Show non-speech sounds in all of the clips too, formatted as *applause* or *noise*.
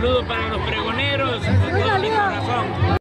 saludo para los pregoneros de todo mi corazón.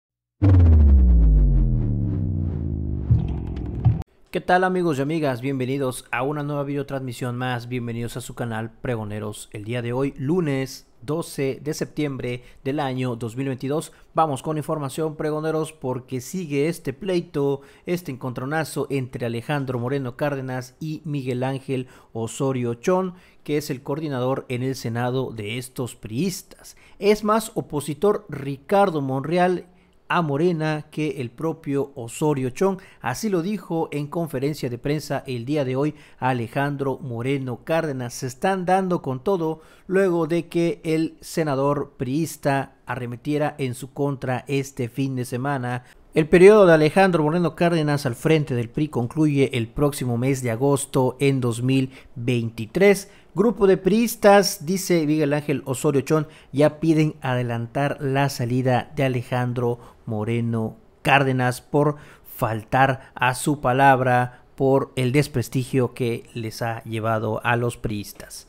¿Qué tal amigos y amigas? Bienvenidos a una nueva videotransmisión más. Bienvenidos a su canal Pregoneros. El día de hoy, lunes 12 de septiembre del año 2022. Vamos con información, pregoneros, porque sigue este pleito, este encontronazo entre Alejandro Moreno Cárdenas y Miguel Ángel Osorio Chón, que es el coordinador en el Senado de estos priistas. Es más, opositor Ricardo Monreal a Morena que el propio Osorio Chong. Así lo dijo en conferencia de prensa el día de hoy Alejandro Moreno Cárdenas. Se están dando con todo luego de que el senador priista arremetiera en su contra este fin de semana el periodo de Alejandro Moreno Cárdenas al frente del PRI concluye el próximo mes de agosto en 2023. Grupo de priistas, dice Miguel Ángel Osorio Chón, ya piden adelantar la salida de Alejandro Moreno Cárdenas por faltar a su palabra por el desprestigio que les ha llevado a los priistas.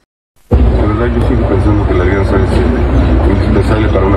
para una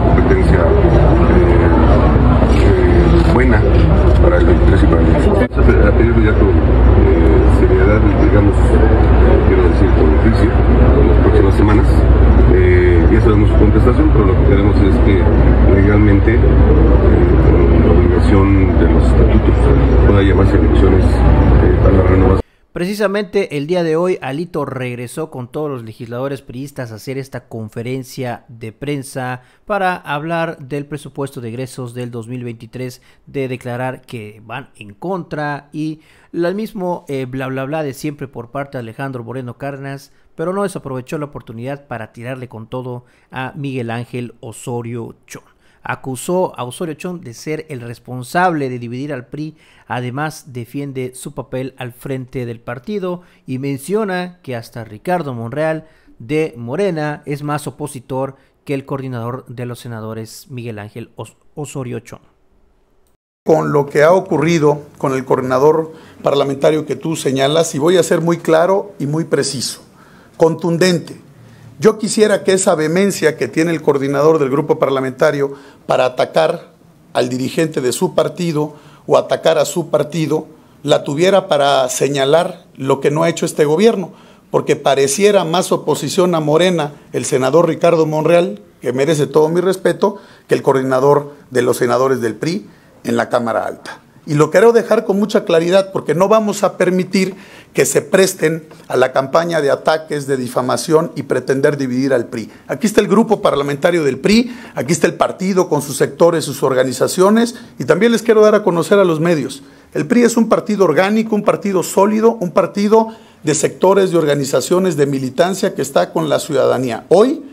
Eh, Precisamente el día de hoy Alito regresó con todos los legisladores priistas a hacer esta conferencia de prensa para hablar del presupuesto de egresos del 2023, de declarar que van en contra y el mismo eh, bla bla bla de siempre por parte de Alejandro Moreno Carnas, pero no desaprovechó la oportunidad para tirarle con todo a Miguel Ángel Osorio Chon acusó a Osorio Chón de ser el responsable de dividir al PRI. Además, defiende su papel al frente del partido y menciona que hasta Ricardo Monreal de Morena es más opositor que el coordinador de los senadores Miguel Ángel Osorio Chón. Con lo que ha ocurrido con el coordinador parlamentario que tú señalas, y voy a ser muy claro y muy preciso, contundente yo quisiera que esa vehemencia que tiene el coordinador del grupo parlamentario para atacar al dirigente de su partido o atacar a su partido, la tuviera para señalar lo que no ha hecho este gobierno, porque pareciera más oposición a Morena el senador Ricardo Monreal, que merece todo mi respeto, que el coordinador de los senadores del PRI en la Cámara Alta. Y lo quiero dejar con mucha claridad porque no vamos a permitir que se presten a la campaña de ataques, de difamación y pretender dividir al PRI. Aquí está el grupo parlamentario del PRI, aquí está el partido con sus sectores, sus organizaciones y también les quiero dar a conocer a los medios. El PRI es un partido orgánico, un partido sólido, un partido de sectores, de organizaciones, de militancia que está con la ciudadanía. Hoy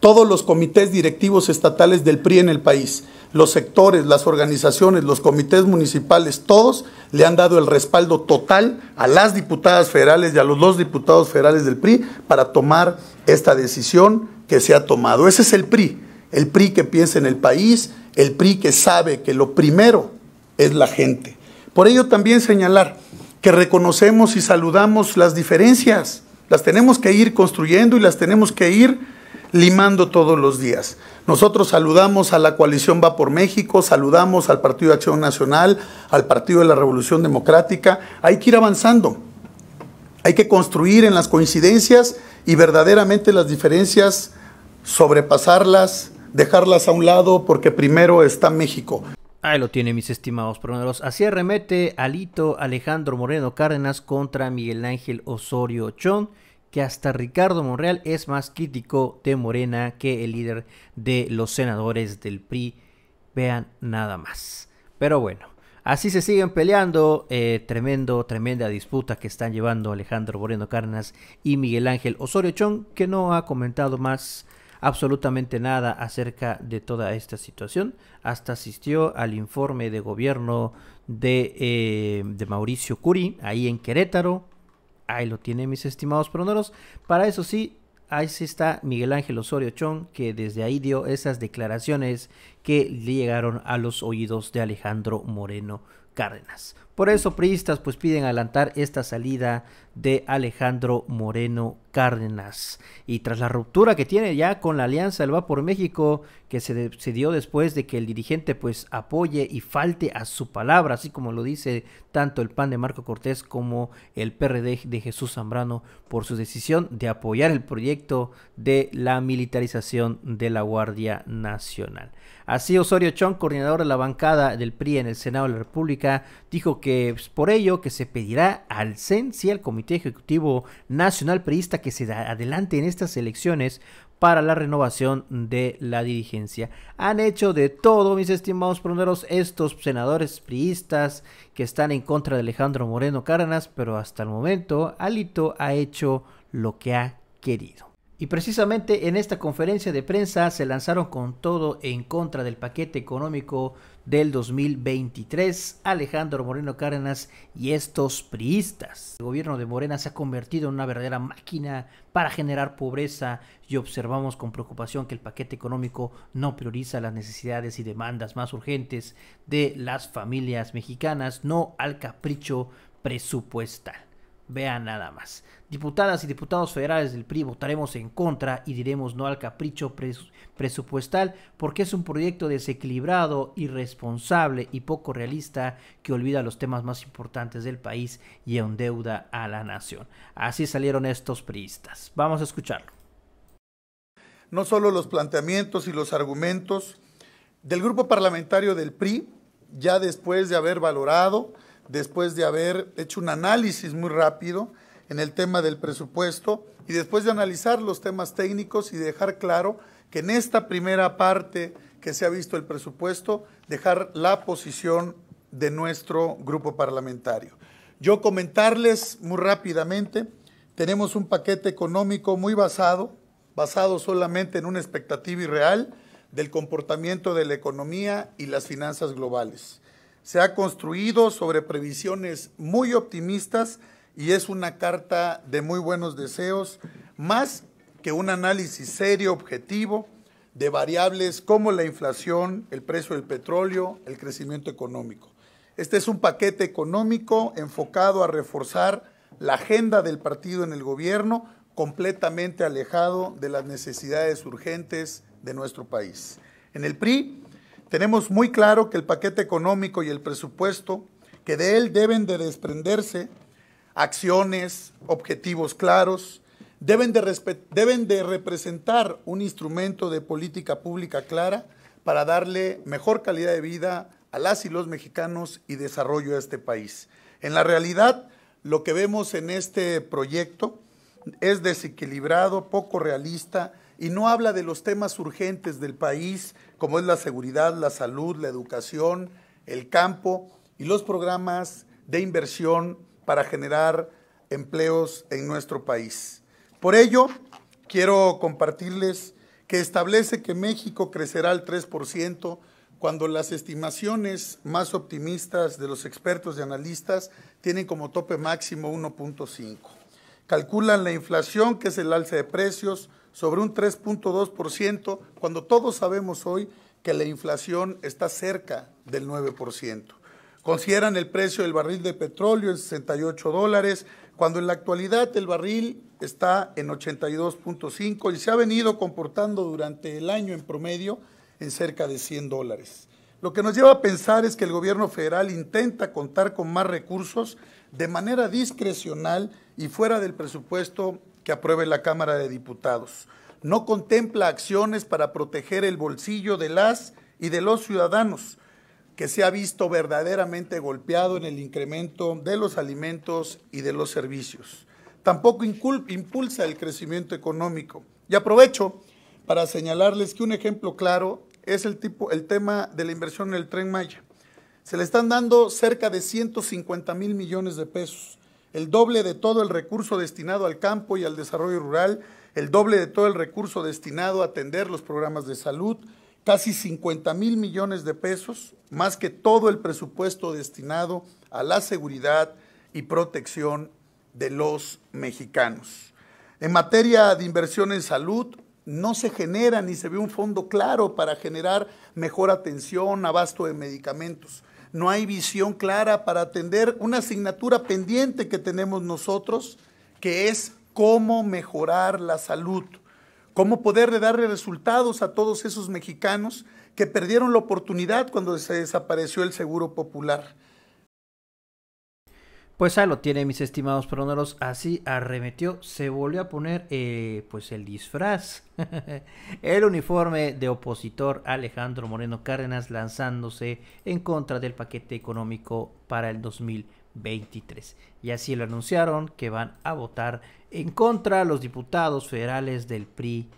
todos los comités directivos estatales del PRI en el país los sectores, las organizaciones, los comités municipales, todos le han dado el respaldo total a las diputadas federales y a los dos diputados federales del PRI para tomar esta decisión que se ha tomado. Ese es el PRI, el PRI que piensa en el país, el PRI que sabe que lo primero es la gente. Por ello también señalar que reconocemos y saludamos las diferencias, las tenemos que ir construyendo y las tenemos que ir limando todos los días. Nosotros saludamos a la coalición Va por México, saludamos al Partido de Acción Nacional, al Partido de la Revolución Democrática. Hay que ir avanzando. Hay que construir en las coincidencias y verdaderamente las diferencias, sobrepasarlas, dejarlas a un lado, porque primero está México. Ahí lo tiene, mis estimados proneros. Así remete Alito Alejandro Moreno Cárdenas contra Miguel Ángel Osorio Chón que hasta Ricardo Monreal es más crítico de Morena que el líder de los senadores del PRI. Vean nada más. Pero bueno, así se siguen peleando. Eh, tremendo, tremenda disputa que están llevando Alejandro Moreno Carnas y Miguel Ángel Osorio Chong, que no ha comentado más absolutamente nada acerca de toda esta situación. Hasta asistió al informe de gobierno de, eh, de Mauricio Curi, ahí en Querétaro, Ahí lo tiene mis estimados pronoros. Para eso sí, ahí sí está Miguel Ángel Osorio Chong, que desde ahí dio esas declaraciones que le llegaron a los oídos de Alejandro Moreno Cárdenas. Por eso priistas pues piden adelantar esta salida de Alejandro Moreno Cárdenas. Y tras la ruptura que tiene ya con la alianza del Va por México, que se, decidió dio después de que el dirigente pues apoye y falte a su palabra, así como lo dice tanto el PAN de Marco Cortés como el PRD de Jesús Zambrano, por su decisión de apoyar el proyecto de la militarización de la Guardia Nacional. Así Osorio Chong, coordinador de la bancada del PRI en el Senado de la República, dijo que que pues, por ello que se pedirá al CENSI, al Comité Ejecutivo Nacional Priista, que se adelante en estas elecciones para la renovación de la dirigencia. Han hecho de todo, mis estimados proneros, estos senadores priistas que están en contra de Alejandro Moreno Cárdenas, pero hasta el momento Alito ha hecho lo que ha querido. Y precisamente en esta conferencia de prensa se lanzaron con todo en contra del paquete económico del 2023, Alejandro Moreno Cárdenas y estos priistas. El gobierno de Morena se ha convertido en una verdadera máquina para generar pobreza y observamos con preocupación que el paquete económico no prioriza las necesidades y demandas más urgentes de las familias mexicanas, no al capricho presupuestal. Vean nada más. Diputadas y diputados federales del PRI votaremos en contra y diremos no al capricho presupuestal porque es un proyecto desequilibrado, irresponsable y poco realista que olvida los temas más importantes del país y endeuda a la nación. Así salieron estos priistas. Vamos a escucharlo. No solo los planteamientos y los argumentos del grupo parlamentario del PRI, ya después de haber valorado después de haber hecho un análisis muy rápido en el tema del presupuesto y después de analizar los temas técnicos y dejar claro que en esta primera parte que se ha visto el presupuesto, dejar la posición de nuestro grupo parlamentario. Yo comentarles muy rápidamente, tenemos un paquete económico muy basado, basado solamente en una expectativa irreal del comportamiento de la economía y las finanzas globales se ha construido sobre previsiones muy optimistas y es una carta de muy buenos deseos, más que un análisis serio, objetivo, de variables como la inflación, el precio del petróleo, el crecimiento económico. Este es un paquete económico enfocado a reforzar la agenda del partido en el gobierno, completamente alejado de las necesidades urgentes de nuestro país. En el PRI tenemos muy claro que el paquete económico y el presupuesto, que de él deben de desprenderse acciones, objetivos claros, deben de, deben de representar un instrumento de política pública clara para darle mejor calidad de vida a las y los mexicanos y desarrollo a este país. En la realidad, lo que vemos en este proyecto es desequilibrado, poco realista y no habla de los temas urgentes del país, como es la seguridad, la salud, la educación, el campo y los programas de inversión para generar empleos en nuestro país. Por ello, quiero compartirles que establece que México crecerá al 3% cuando las estimaciones más optimistas de los expertos y analistas tienen como tope máximo 1.5 calculan la inflación, que es el alza de precios, sobre un 3.2%, cuando todos sabemos hoy que la inflación está cerca del 9%. Consideran el precio del barril de petróleo en 68 dólares, cuando en la actualidad el barril está en 82.5 y se ha venido comportando durante el año en promedio en cerca de 100 dólares lo que nos lleva a pensar es que el gobierno federal intenta contar con más recursos de manera discrecional y fuera del presupuesto que apruebe la Cámara de Diputados. No contempla acciones para proteger el bolsillo de las y de los ciudadanos, que se ha visto verdaderamente golpeado en el incremento de los alimentos y de los servicios. Tampoco impulsa el crecimiento económico. Y aprovecho para señalarles que un ejemplo claro es el, tipo, el tema de la inversión en el tren Maya. Se le están dando cerca de 150 mil millones de pesos, el doble de todo el recurso destinado al campo y al desarrollo rural, el doble de todo el recurso destinado a atender los programas de salud, casi 50 mil millones de pesos, más que todo el presupuesto destinado a la seguridad y protección de los mexicanos. En materia de inversión en salud, no se genera ni se ve un fondo claro para generar mejor atención, abasto de medicamentos. No hay visión clara para atender una asignatura pendiente que tenemos nosotros, que es cómo mejorar la salud, cómo poder darle resultados a todos esos mexicanos que perdieron la oportunidad cuando se desapareció el Seguro Popular. Pues ahí lo tiene, mis estimados peroneros. Así arremetió, se volvió a poner eh, pues el disfraz, *laughs* el uniforme de opositor Alejandro Moreno Cárdenas lanzándose en contra del paquete económico para el 2023. Y así lo anunciaron que van a votar en contra los diputados federales del PRI.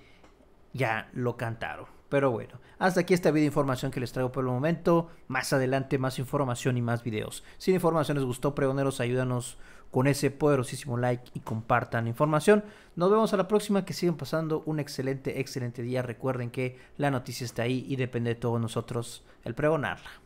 Ya lo cantaron. Pero bueno, hasta aquí esta video información que les traigo por el momento. Más adelante más información y más videos. Si la información les gustó, pregoneros, ayúdanos con ese poderosísimo like y compartan información. Nos vemos a la próxima, que sigan pasando un excelente, excelente día. Recuerden que la noticia está ahí y depende de todos nosotros el pregonarla.